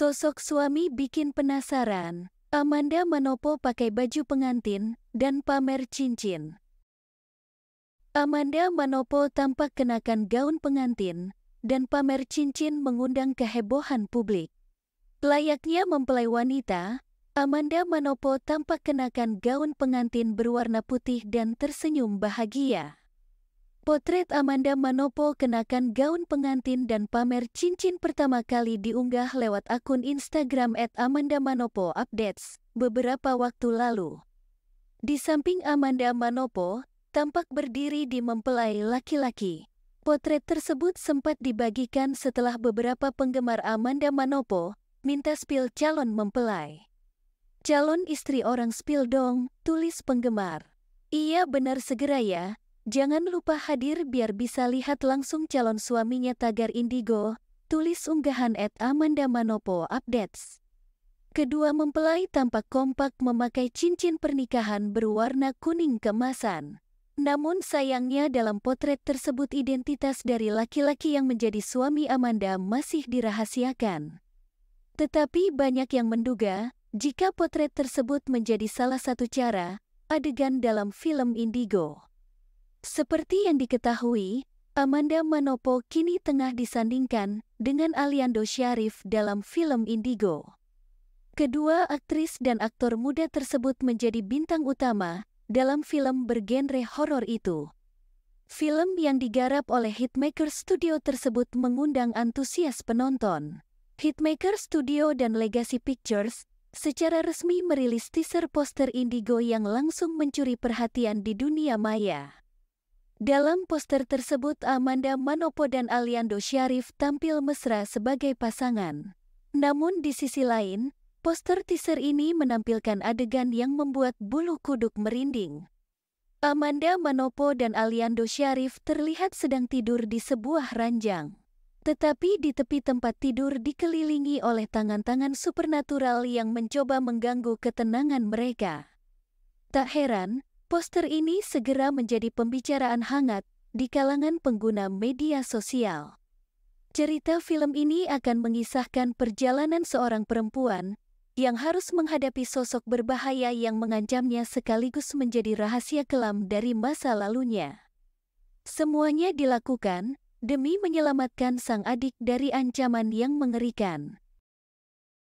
Sosok suami bikin penasaran. Amanda menopo pakai baju pengantin dan pamer cincin. Amanda Manopo tampak kenakan gaun pengantin dan pamer cincin mengundang kehebohan publik. Layaknya mempelai wanita, Amanda Manopo tampak kenakan gaun pengantin berwarna putih dan tersenyum bahagia. Potret Amanda Manopo kenakan gaun pengantin dan pamer cincin pertama kali diunggah lewat akun Instagram at Updates beberapa waktu lalu. Di samping Amanda Manopo, tampak berdiri di mempelai laki-laki. Potret tersebut sempat dibagikan setelah beberapa penggemar Amanda Manopo minta spill calon mempelai. Calon istri orang spill dong, tulis penggemar. Ia benar segera ya, Jangan lupa hadir biar bisa lihat langsung calon suaminya tagar Indigo, tulis unggahan at Amanda Manopo Updates. Kedua mempelai tampak kompak memakai cincin pernikahan berwarna kuning kemasan. Namun sayangnya dalam potret tersebut identitas dari laki-laki yang menjadi suami Amanda masih dirahasiakan. Tetapi banyak yang menduga, jika potret tersebut menjadi salah satu cara, adegan dalam film Indigo. Seperti yang diketahui, Amanda Manopo kini tengah disandingkan dengan Aliando Syarif dalam film Indigo. Kedua aktris dan aktor muda tersebut menjadi bintang utama dalam film bergenre horor itu. Film yang digarap oleh Hitmaker Studio tersebut mengundang antusias penonton. Hitmaker Studio dan Legacy Pictures secara resmi merilis teaser poster Indigo yang langsung mencuri perhatian di dunia maya. Dalam poster tersebut Amanda Manopo dan Aliando Syarif tampil mesra sebagai pasangan. Namun di sisi lain, poster teaser ini menampilkan adegan yang membuat bulu kuduk merinding. Amanda Manopo dan Aliando Syarif terlihat sedang tidur di sebuah ranjang. Tetapi di tepi tempat tidur dikelilingi oleh tangan-tangan supernatural yang mencoba mengganggu ketenangan mereka. Tak heran, Poster ini segera menjadi pembicaraan hangat di kalangan pengguna media sosial. Cerita film ini akan mengisahkan perjalanan seorang perempuan yang harus menghadapi sosok berbahaya yang mengancamnya sekaligus menjadi rahasia kelam dari masa lalunya. Semuanya dilakukan demi menyelamatkan sang adik dari ancaman yang mengerikan.